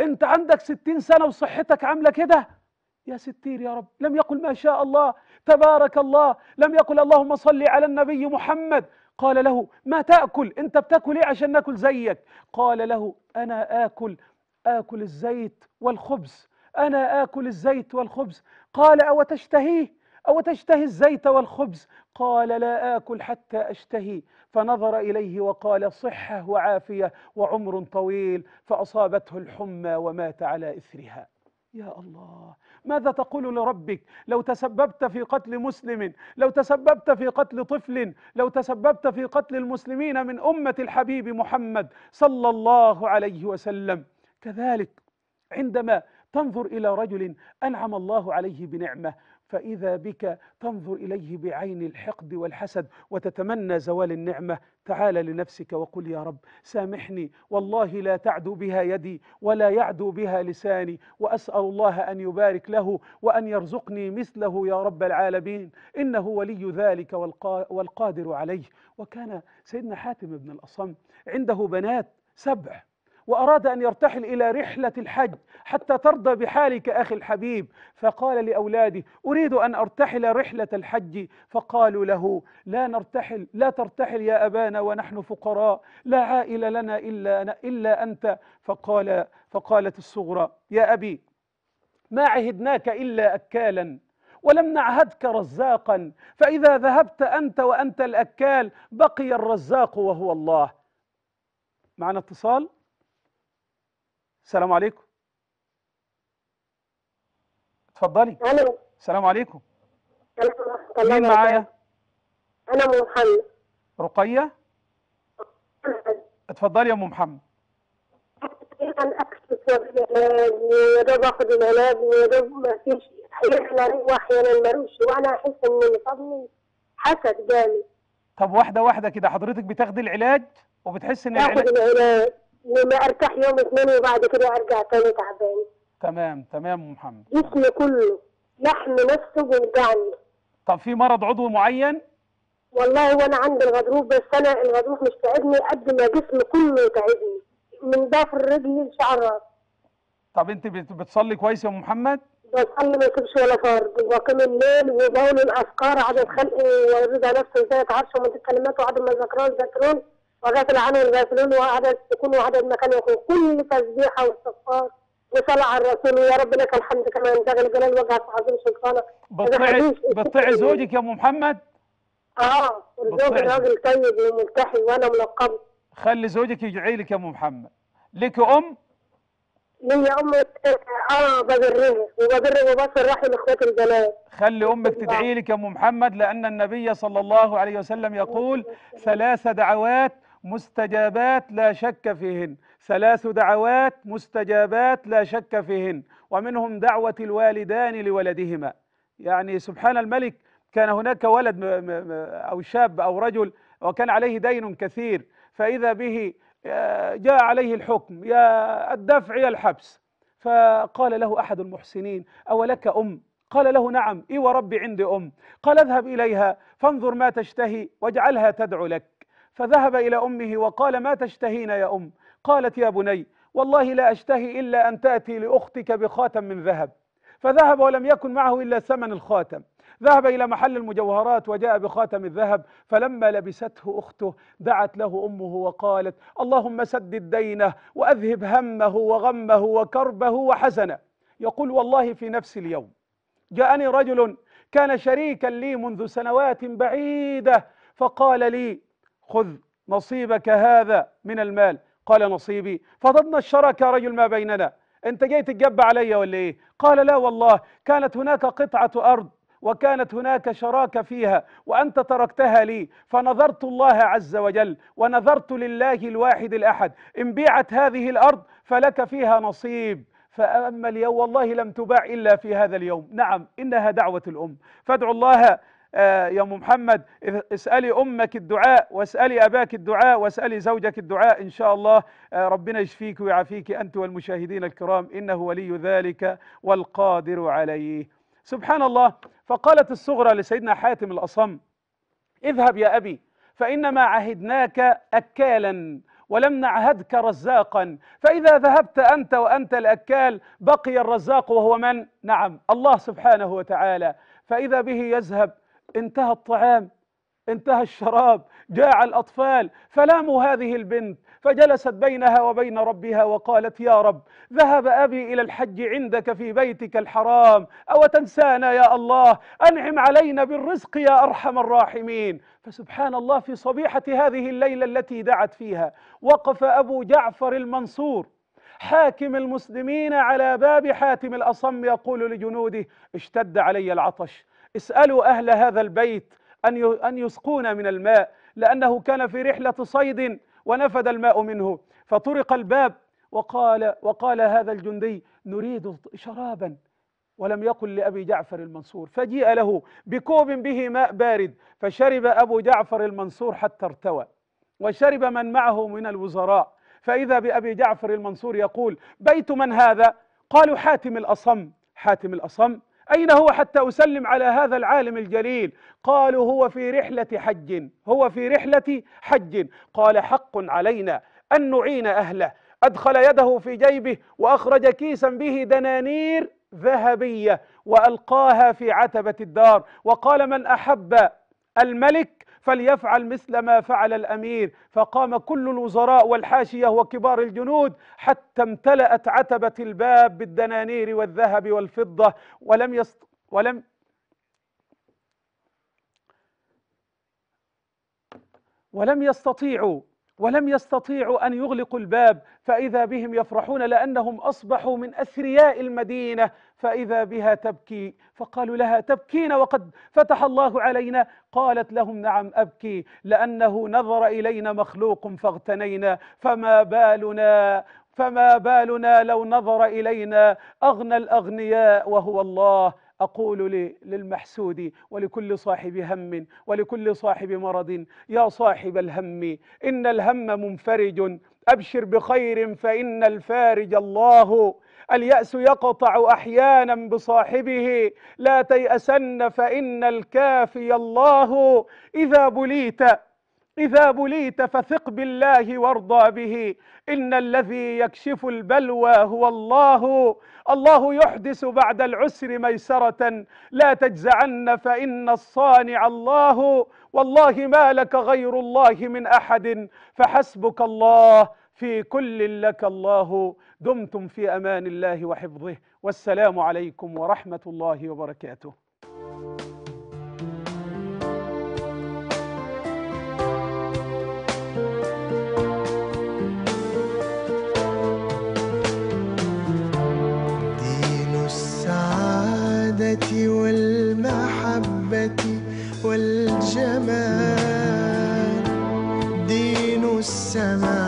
أنت عندك ستين سنة وصحتك عاملة كده يا ستير يا رب لم يقل ما شاء الله تبارك الله لم يقل اللهم صل على النبي محمد قال له ما تأكل أنت بتأكل إيه عشان ناكل زيك قال له أنا آكل آكل الزيت والخبز أنا آكل الزيت والخبز قال أو تشتهيه أو تشتهي الزيت والخبز قال لا آكل حتى أشتهي فنظر إليه وقال صحة وعافية وعمر طويل فأصابته الحمى ومات على إثرها يا الله ماذا تقول لربك لو تسببت في قتل مسلم لو تسببت في قتل طفل لو تسببت في قتل المسلمين من أمة الحبيب محمد صلى الله عليه وسلم كذلك عندما تنظر إلى رجل أنعم الله عليه بنعمة فإذا بك تنظر إليه بعين الحقد والحسد وتتمنى زوال النعمة تعال لنفسك وقل يا رب سامحني والله لا تعدو بها يدي ولا يعدو بها لساني وأسأل الله أن يبارك له وأن يرزقني مثله يا رب العالمين إنه ولي ذلك والقادر عليه وكان سيدنا حاتم بن الأصم عنده بنات سبع وأراد أن يرتحل إلى رحلة الحج حتى ترضى بحالك أخي الحبيب فقال لأولاده أريد أن أرتحل رحلة الحج فقالوا له لا نرتحل لا ترتحل يا أبانا ونحن فقراء لا عائلة لنا إلا, إلا أنت فقال فقالت الصغرى يا أبي ما عهدناك إلا أكالا ولم نعهدك رزاقا فإذا ذهبت أنت وأنت الأكال بقي الرزاق وهو الله معنا اتصال؟ السلام عليكم اتفضلي الو السلام عليكم مين معايا انا ام محمد رقيه اتفضلي يا ام محمد انا يا دوب اخد العلاج يا دوب ما فيش احيانا اروح واحيانا مالوش وانا احس ان فضلي حسد جامد طب واحده واحده كده حضرتك بتاخدي العلاج وبتحس ان العلاج العلاج لما ارتاح يوم اثنين وبعد كده ارجع تاني تعبان تمام تمام ام محمد جسمي كله لحم نفسه بيوجعني طب في مرض عضوي معين؟ والله وانا عندي الغضروف بس انا الغضروف مش تعبني قد ما جسمي كله تعبني من ضعف الرجل لشعر راسي طب انت بتصلي كويس يا ام محمد؟ بصلي ما يسيبش ولا فرد وقيم الليل وبقول الاذكار عدد خلقي ورضا نفسي ازاي عرشه ومن كلماته وعدد ما ذكرون ذكرون وغسل عنه الغافلون وعدد السكون وعدد المكان يكون كل تسبيحه واستغفار وصلاة على الرسول ويا رب لك الحمد كما ينبغي الجلال وجهك وعظيم سلطانك بتطيع بتطيع زوجك يا ام محمد؟ اه الزوج راجل طيب وملتحي وانا ملقبه خلي زوجك يدعي لك يا ام محمد لك ام؟ ليا ام اه ببرها وببر وبصر رحم اخواتي الجلال خلي امك تدعي لك يا ام محمد لان النبي صلى الله عليه وسلم يقول ثلاث دعوات مستجابات لا شك فيهن ثلاث دعوات مستجابات لا شك فيهن ومنهم دعوة الوالدان لولدهما يعني سبحان الملك كان هناك ولد أو شاب أو رجل وكان عليه دين كثير فإذا به آه، جاء عليه الحكم يا الدفع يا الحبس فقال له أحد المحسنين أولك أم قال له نعم اي وربي عندي ام قال اذهب اليها فانظر ما تشتهي واجعلها تدعو لك فذهب إلى أمه وقال ما تشتهين يا أم قالت يا بني والله لا أشتهي إلا أن تأتي لأختك بخاتم من ذهب فذهب ولم يكن معه إلا ثمن الخاتم ذهب إلى محل المجوهرات وجاء بخاتم الذهب فلما لبسته أخته دعت له أمه وقالت اللهم سدد دينه وأذهب همه وغمه وكربه وحزنه يقول والله في نفس اليوم جاءني رجل كان شريكا لي منذ سنوات بعيدة فقال لي خذ نصيبك هذا من المال قال نصيبي فضضنا الشرك يا رجل ما بيننا انت جاي تتجب علي ولا ايه قال لا والله كانت هناك قطعة ارض وكانت هناك شراكة فيها وأنت تركتها لي فنظرت الله عز وجل ونظرت لله الواحد الأحد إن بيعت هذه الأرض فلك فيها نصيب فأما اليوم والله لم تباع إلا في هذا اليوم نعم إنها دعوة الأم فادعوا الله آه، يا ام محمد اسالي امك الدعاء واسالي اباك الدعاء واسالي زوجك الدعاء ان شاء الله آه، ربنا يشفيك ويعافيك انت والمشاهدين الكرام انه ولي ذلك والقادر عليه سبحان الله فقالت الصغرى لسيدنا حاتم الاصم اذهب يا ابي فانما عهدناك اكالا ولم نعهدك رزاقا فإذا ذهبت أنت وأنت الأكال بقي الرزاق وهو من؟ نعم الله سبحانه وتعالى فإذا به يذهب انتهى الطعام انتهى الشراب جاع الأطفال فلاموا هذه البنت فجلست بينها وبين ربها وقالت يا رب ذهب أبي إلى الحج عندك في بيتك الحرام أو تنسانا يا الله أنعم علينا بالرزق يا أرحم الراحمين فسبحان الله في صبيحة هذه الليلة التي دعت فيها وقف أبو جعفر المنصور حاكم المسلمين على باب حاتم الأصم يقول لجنوده اشتد علي العطش اسألوا أهل هذا البيت أن أن يسقون من الماء لأنه كان في رحلة صيد ونفد الماء منه فطرق الباب وقال وقال هذا الجندي نريد شرابا ولم يقل لأبي جعفر المنصور فجيء له بكوب به ماء بارد فشرب أبو جعفر المنصور حتى ارتوى وشرب من معه من الوزراء فإذا بأبي جعفر المنصور يقول بيت من هذا قالوا حاتم الأصم حاتم الأصم أين هو حتى أسلم على هذا العالم الجليل قالوا هو في رحلة حج هو في رحلة حج قال حق علينا أن نعين أهله أدخل يده في جيبه وأخرج كيسا به دنانير ذهبية وألقاها في عتبة الدار وقال من أحب الملك فليفعل مثل ما فعل الأمير فقام كل الوزراء والحاشية وكبار الجنود حتى امتلأت عتبة الباب بالدنانير والذهب والفضة ولم يست... ولم ولم يستطيعوا ولم يستطيعوا أن يغلقوا الباب فإذا بهم يفرحون لأنهم أصبحوا من أثرياء المدينة فإذا بها تبكي فقالوا لها تبكين وقد فتح الله علينا قالت لهم نعم أبكي لأنه نظر إلينا مخلوق فاغتنينا فما بالنا فما بالنا لو نظر إلينا أغنى الأغنياء وهو الله أقول للمحسود ولكل صاحب هم ولكل صاحب مرض يا صاحب الهم إن الهم منفرج أبشر بخير فإن الفارج الله اليأس يقطع أحيانا بصاحبه لا تيأسن فإن الكافي الله إذا بليت إذا بليت فثق بالله وارضى به إن الذي يكشف البلوى هو الله الله يحدث بعد العسر ميسرة لا تجزعن فإن الصانع الله والله ما لك غير الله من أحد فحسبك الله في كل لك الله دمتم في امان الله وحفظه والسلام عليكم ورحمه الله وبركاته والمحبة والجمال دين السماء